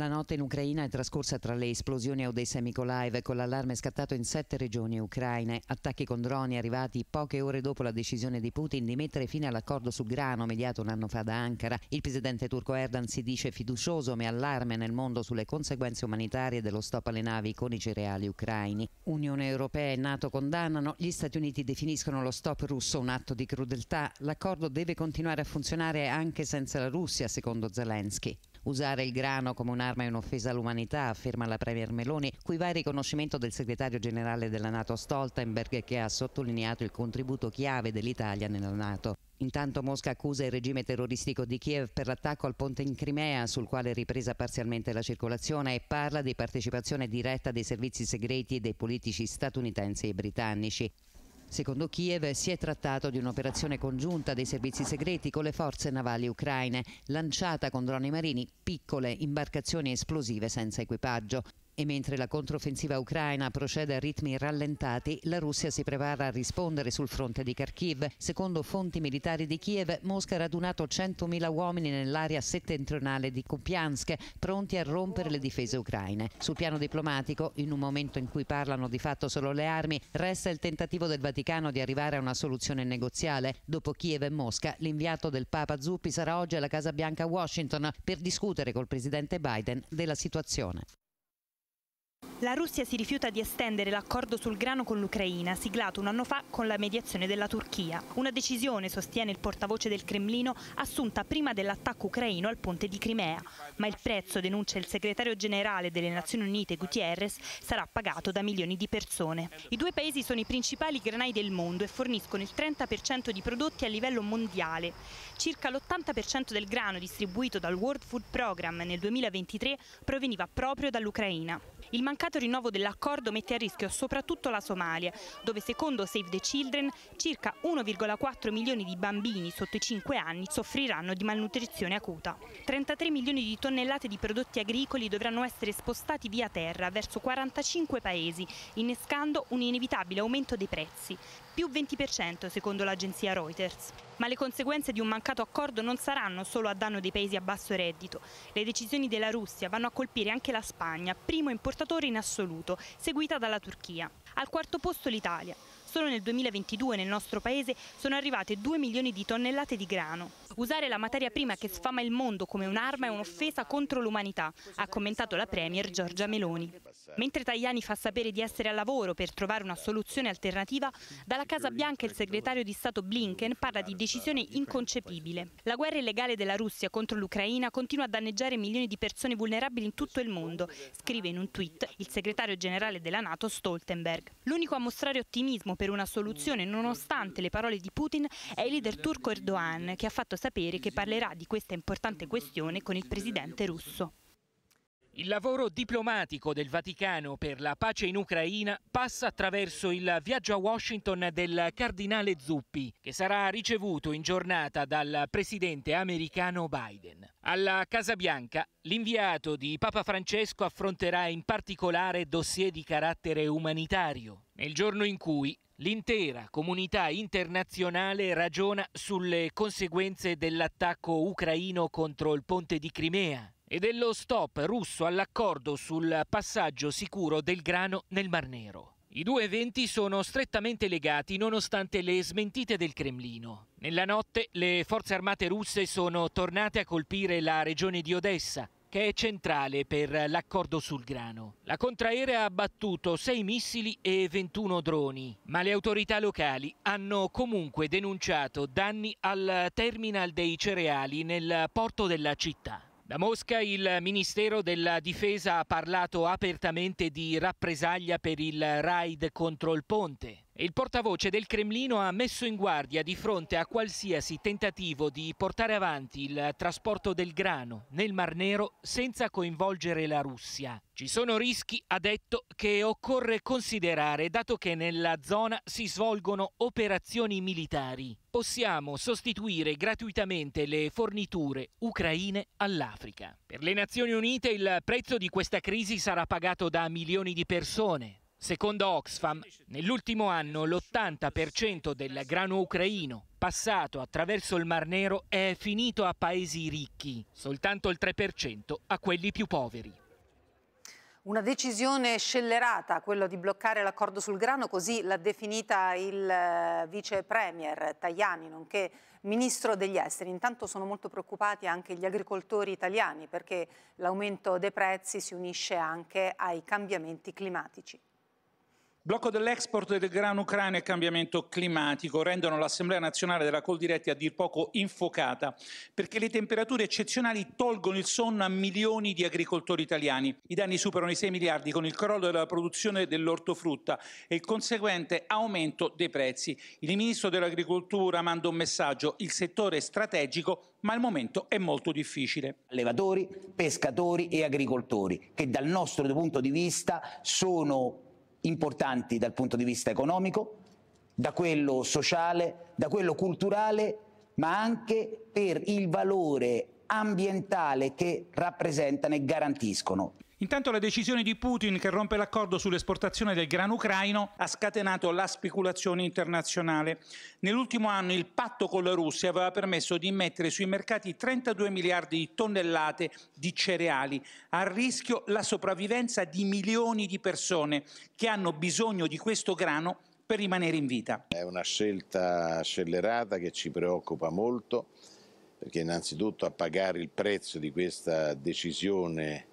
La notte in Ucraina è trascorsa tra le esplosioni a Odessa e Mykolaiv con l'allarme scattato in sette regioni ucraine, attacchi con droni arrivati poche ore dopo la decisione di Putin di mettere fine all'accordo sul grano mediato un anno fa da Ankara. Il presidente turco Erdogan si dice fiducioso ma allarme nel mondo sulle conseguenze umanitarie dello stop alle navi con i cereali ucraini. Unione Europea e Nato condannano, gli Stati Uniti definiscono lo stop russo un atto di crudeltà. L'accordo deve continuare a funzionare anche senza la Russia, secondo Zelensky. Usare il grano come un'arma è un'offesa all'umanità, afferma la Premier Meloni, cui va il riconoscimento del segretario generale della Nato Stoltenberg che ha sottolineato il contributo chiave dell'Italia nella Nato. Intanto Mosca accusa il regime terroristico di Kiev per l'attacco al ponte in Crimea, sul quale è ripresa parzialmente la circolazione, e parla di partecipazione diretta dei servizi segreti e dei politici statunitensi e britannici. Secondo Kiev si è trattato di un'operazione congiunta dei servizi segreti con le forze navali ucraine, lanciata con droni marini piccole imbarcazioni esplosive senza equipaggio. E mentre la controffensiva ucraina procede a ritmi rallentati, la Russia si prepara a rispondere sul fronte di Kharkiv. Secondo fonti militari di Kiev, Mosca ha radunato 100.000 uomini nell'area settentrionale di Kupiansk, pronti a rompere le difese ucraine. Sul piano diplomatico, in un momento in cui parlano di fatto solo le armi, resta il tentativo del Vaticano di arrivare a una soluzione negoziale. Dopo Kiev e Mosca, l'inviato del Papa Zuppi sarà oggi alla Casa Bianca a Washington per discutere col presidente Biden della situazione. La Russia si rifiuta di estendere l'accordo sul grano con l'Ucraina, siglato un anno fa con la mediazione della Turchia. Una decisione, sostiene il portavoce del Cremlino, assunta prima dell'attacco ucraino al ponte di Crimea. Ma il prezzo, denuncia il segretario generale delle Nazioni Unite Gutierrez, sarà pagato da milioni di persone. I due paesi sono i principali granai del mondo e forniscono il 30% di prodotti a livello mondiale. Circa l'80% del grano distribuito dal World Food Program nel 2023 proveniva proprio dall'Ucraina. Il mancato mancato rinnovo dell'accordo mette a rischio soprattutto la Somalia, dove secondo Save the Children circa 1,4 milioni di bambini sotto i 5 anni soffriranno di malnutrizione acuta. 33 milioni di tonnellate di prodotti agricoli dovranno essere spostati via terra verso 45 paesi, innescando un inevitabile aumento dei prezzi più 20% secondo l'agenzia Reuters. Ma le conseguenze di un mancato accordo non saranno solo a danno dei paesi a basso reddito. Le decisioni della Russia vanno a colpire anche la Spagna, primo importatore in assoluto, seguita dalla Turchia. Al quarto posto l'Italia. Solo nel 2022 nel nostro paese sono arrivate 2 milioni di tonnellate di grano. Usare la materia prima che sfama il mondo come un'arma è un'offesa contro l'umanità, ha commentato la Premier Giorgia Meloni. Mentre Tajani fa sapere di essere al lavoro per trovare una soluzione alternativa, dalla Casa Bianca il segretario di Stato Blinken parla di decisione inconcepibile. La guerra illegale della Russia contro l'Ucraina continua a danneggiare milioni di persone vulnerabili in tutto il mondo, scrive in un tweet il segretario generale della Nato Stoltenberg. L'unico a mostrare ottimismo per una soluzione nonostante le parole di Putin è il leader turco Erdogan, che ha fatto sapere sapere che parlerà di questa importante questione con il presidente russo. Il lavoro diplomatico del Vaticano per la pace in Ucraina passa attraverso il viaggio a Washington del cardinale Zuppi, che sarà ricevuto in giornata dal presidente americano Biden. Alla Casa Bianca, l'inviato di Papa Francesco affronterà in particolare dossier di carattere umanitario il giorno in cui l'intera comunità internazionale ragiona sulle conseguenze dell'attacco ucraino contro il ponte di Crimea e dello stop russo all'accordo sul passaggio sicuro del grano nel Mar Nero. I due eventi sono strettamente legati nonostante le smentite del Cremlino. Nella notte le forze armate russe sono tornate a colpire la regione di Odessa, che è centrale per l'accordo sul grano. La contraerea ha battuto 6 missili e 21 droni, ma le autorità locali hanno comunque denunciato danni al terminal dei cereali nel porto della città. Da Mosca il Ministero della Difesa ha parlato apertamente di rappresaglia per il raid contro il ponte. Il portavoce del Cremlino ha messo in guardia di fronte a qualsiasi tentativo di portare avanti il trasporto del grano nel Mar Nero senza coinvolgere la Russia. Ci sono rischi, ha detto, che occorre considerare dato che nella zona si svolgono operazioni militari. Possiamo sostituire gratuitamente le forniture ucraine all'Africa. Per le Nazioni Unite il prezzo di questa crisi sarà pagato da milioni di persone, Secondo Oxfam, nell'ultimo anno l'80% del grano ucraino passato attraverso il Mar Nero è finito a paesi ricchi, soltanto il 3% a quelli più poveri. Una decisione scellerata, quello di bloccare l'accordo sul grano, così l'ha definita il eh, vice premier Tajani, nonché ministro degli esteri. Intanto sono molto preoccupati anche gli agricoltori italiani perché l'aumento dei prezzi si unisce anche ai cambiamenti climatici. Blocco dell'export del grano ucraino e cambiamento climatico rendono l'Assemblea nazionale della Coldiretti a dir poco infuocata, perché le temperature eccezionali tolgono il sonno a milioni di agricoltori italiani. I danni superano i 6 miliardi con il crollo della produzione dell'ortofrutta e il conseguente aumento dei prezzi. Il ministro dell'Agricoltura manda un messaggio, il settore è strategico ma il momento è molto difficile. Allevatori, pescatori e agricoltori che dal nostro punto di vista sono importanti dal punto di vista economico, da quello sociale, da quello culturale, ma anche per il valore ambientale che rappresentano e garantiscono. Intanto la decisione di Putin che rompe l'accordo sull'esportazione del grano ucraino ha scatenato la speculazione internazionale. Nell'ultimo anno il patto con la Russia aveva permesso di mettere sui mercati 32 miliardi di tonnellate di cereali, a rischio la sopravvivenza di milioni di persone che hanno bisogno di questo grano per rimanere in vita. È una scelta scellerata che ci preoccupa molto perché innanzitutto a pagare il prezzo di questa decisione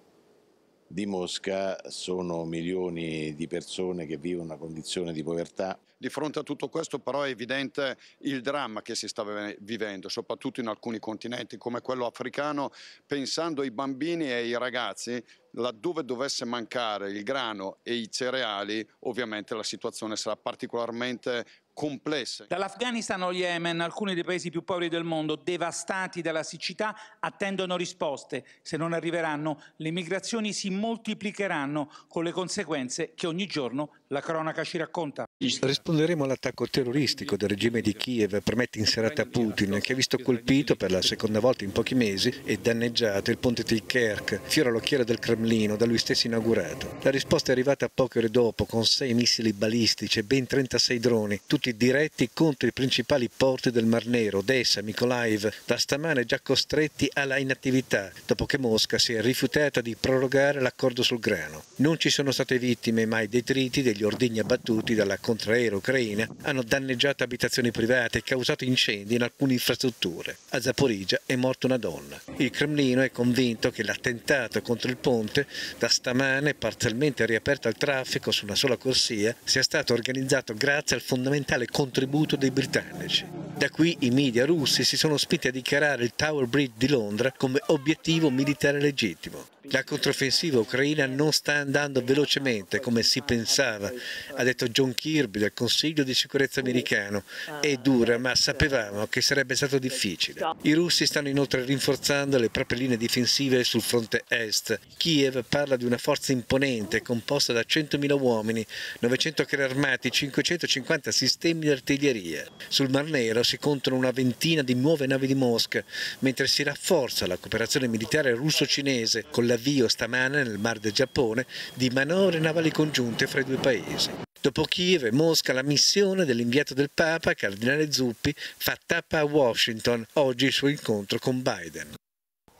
di Mosca sono milioni di persone che vivono una condizione di povertà. Di fronte a tutto questo però è evidente il dramma che si sta vivendo, soprattutto in alcuni continenti come quello africano, pensando ai bambini e ai ragazzi, laddove dovesse mancare il grano e i cereali, ovviamente la situazione sarà particolarmente complessa. Dall'Afghanistan allo Yemen, alcuni dei paesi più poveri del mondo, devastati dalla siccità, attendono risposte. Se non arriveranno, le migrazioni si moltiplicheranno con le conseguenze che ogni giorno la cronaca ci racconta. Risponderemo all'attacco terroristico del regime di Kiev per in serata Putin, che ha visto colpito per la seconda volta in pochi mesi e danneggiato il ponte Tilkerk, fiore all'occhiere del Cremlino, da lui stesso inaugurato. La risposta è arrivata poche ore dopo, con sei missili balistici e ben 36 droni, tutti diretti contro i principali porti del Mar Nero, Odessa, Mykolaiv, da stamane già costretti alla inattività, dopo che Mosca si è rifiutata di prorogare l'accordo sul grano. Non ci sono state vittime, ma i detriti degli ordigni abbattuti dalla contro contraerea ucraina hanno danneggiato abitazioni private e causato incendi in alcune infrastrutture. A Zaporizia è morta una donna. Il Cremlino è convinto che l'attentato contro il ponte, da stamane parzialmente riaperto al traffico su una sola corsia, sia stato organizzato grazie al fondamentale contributo dei britannici. Da qui i media russi si sono spinti a dichiarare il Tower Bridge di Londra come obiettivo militare legittimo. La controffensiva ucraina non sta andando velocemente come si pensava, ha detto John Kirby del Consiglio di sicurezza americano. È dura, ma sapevamo che sarebbe stato difficile. I russi stanno inoltre rinforzando le proprie linee difensive sul fronte est. Kiev parla di una forza imponente composta da 100.000 uomini, 900 carri armati, 550 sistemi di artiglieria. Sul Mar Nero si contano una ventina di nuove navi di Mosca, mentre si rafforza la cooperazione militare russo-cinese con la l'avvio stamane nel Mar del Giappone di manovre navali congiunte fra i due paesi. Dopo Kiev e Mosca la missione dell'inviato del Papa, Cardinale Zuppi, fa tappa a Washington, oggi il suo incontro con Biden.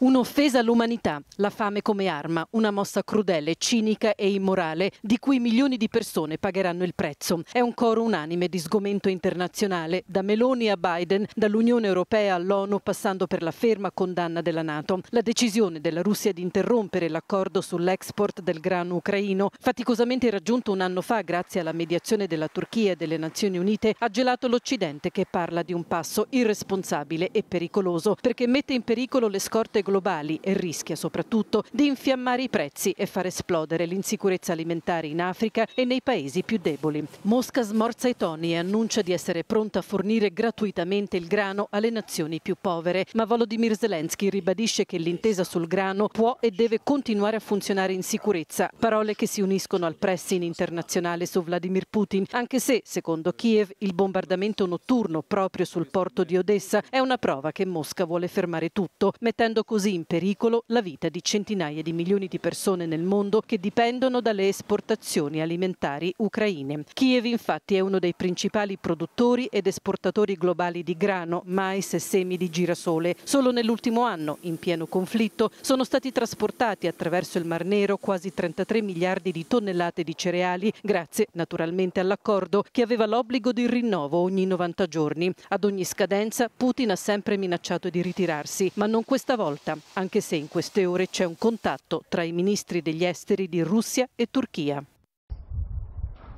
Un'offesa all'umanità, la fame come arma, una mossa crudele, cinica e immorale di cui milioni di persone pagheranno il prezzo. È un coro unanime di sgomento internazionale, da Meloni a Biden, dall'Unione Europea all'ONU passando per la ferma condanna della Nato. La decisione della Russia di interrompere l'accordo sull'export del grano ucraino, faticosamente raggiunto un anno fa grazie alla mediazione della Turchia e delle Nazioni Unite, ha gelato l'Occidente che parla di un passo irresponsabile e pericoloso perché mette in pericolo le scorte globali e rischia soprattutto di infiammare i prezzi e far esplodere l'insicurezza alimentare in Africa e nei paesi più deboli. Mosca smorza i toni e annuncia di essere pronta a fornire gratuitamente il grano alle nazioni più povere, ma Volodymyr Zelensky ribadisce che l'intesa sul grano può e deve continuare a funzionare in sicurezza, parole che si uniscono al pressing internazionale su Vladimir Putin, anche se, secondo Kiev, il bombardamento notturno proprio sul porto di Odessa è una prova che Mosca vuole fermare tutto, mettendo così così in pericolo la vita di centinaia di milioni di persone nel mondo che dipendono dalle esportazioni alimentari ucraine. Kiev infatti è uno dei principali produttori ed esportatori globali di grano, mais e semi di girasole. Solo nell'ultimo anno, in pieno conflitto, sono stati trasportati attraverso il Mar Nero quasi 33 miliardi di tonnellate di cereali, grazie naturalmente all'accordo che aveva l'obbligo di rinnovo ogni 90 giorni. Ad ogni scadenza Putin ha sempre minacciato di ritirarsi, ma non questa volta diretta, anche se in queste ore c'è un contatto tra i ministri degli esteri di Russia e Turchia.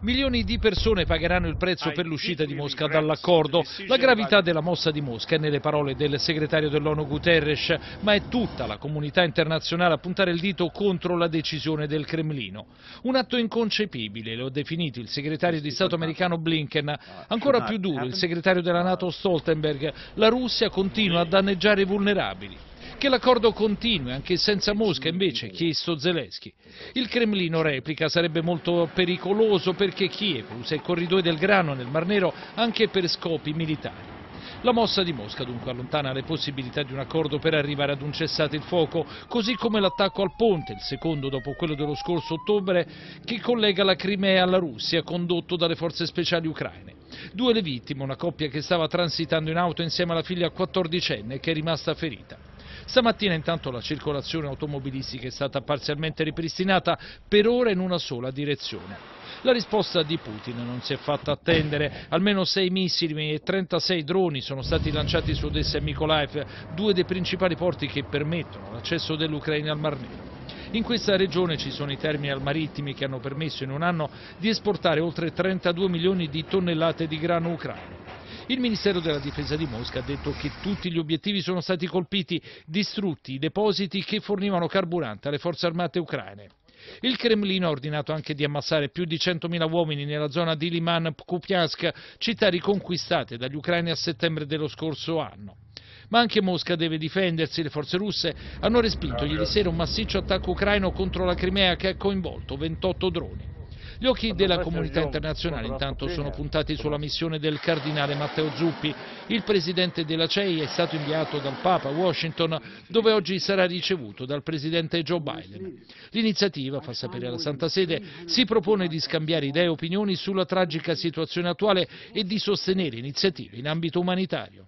Milioni di persone pagheranno il prezzo per l'uscita di Mosca dall'accordo. La gravità della mossa di Mosca è nelle parole del segretario dell'ONU Guterres, ma è tutta la comunità internazionale a puntare il dito contro la decisione del Cremlino. Un atto inconcepibile, lo ha definito il segretario di Stato americano Blinken. Ancora più duro il segretario della Nato Stoltenberg. La Russia continua a danneggiare i vulnerabili che l'accordo continui anche senza Mosca invece, chiesto Zelensky. Il Cremlino replica sarebbe molto pericoloso perché Kiev usa i corridoi del grano nel Mar Nero anche per scopi militari. La mossa di Mosca dunque allontana le possibilità di un accordo per arrivare ad un cessate il fuoco, così come l'attacco al ponte, il secondo dopo quello dello scorso ottobre, che collega la Crimea alla Russia, condotto dalle forze speciali ucraine. Due le vittime, una coppia che stava transitando in auto insieme alla figlia 14enne che è rimasta ferita. Stamattina intanto la circolazione automobilistica è stata parzialmente ripristinata per ora in una sola direzione. La risposta di Putin non si è fatta attendere, almeno sei missili e 36 droni sono stati lanciati su Odessa e Mykolaiv, due dei principali porti che permettono l'accesso dell'Ucraina al Mar Nero. In questa regione ci sono i terminal marittimi che hanno permesso in un anno di esportare oltre 32 milioni di tonnellate di grano ucraino. Il Ministero della Difesa di Mosca ha detto che tutti gli obiettivi sono stati colpiti, distrutti i depositi che fornivano carburante alle forze armate ucraine. Il Cremlino ha ordinato anche di ammassare più di 100.000 uomini nella zona di liman Pkupiansk, città riconquistate dagli ucraini a settembre dello scorso anno. Ma anche Mosca deve difendersi. Le forze russe hanno respinto ieri sera un massiccio attacco ucraino contro la Crimea che ha coinvolto 28 droni. Gli occhi della comunità internazionale intanto sono puntati sulla missione del cardinale Matteo Zuppi. Il presidente della CEI è stato inviato dal Papa a Washington, dove oggi sarà ricevuto dal presidente Joe Biden. L'iniziativa, fa sapere la Santa Sede, si propone di scambiare idee e opinioni sulla tragica situazione attuale e di sostenere iniziative in ambito umanitario.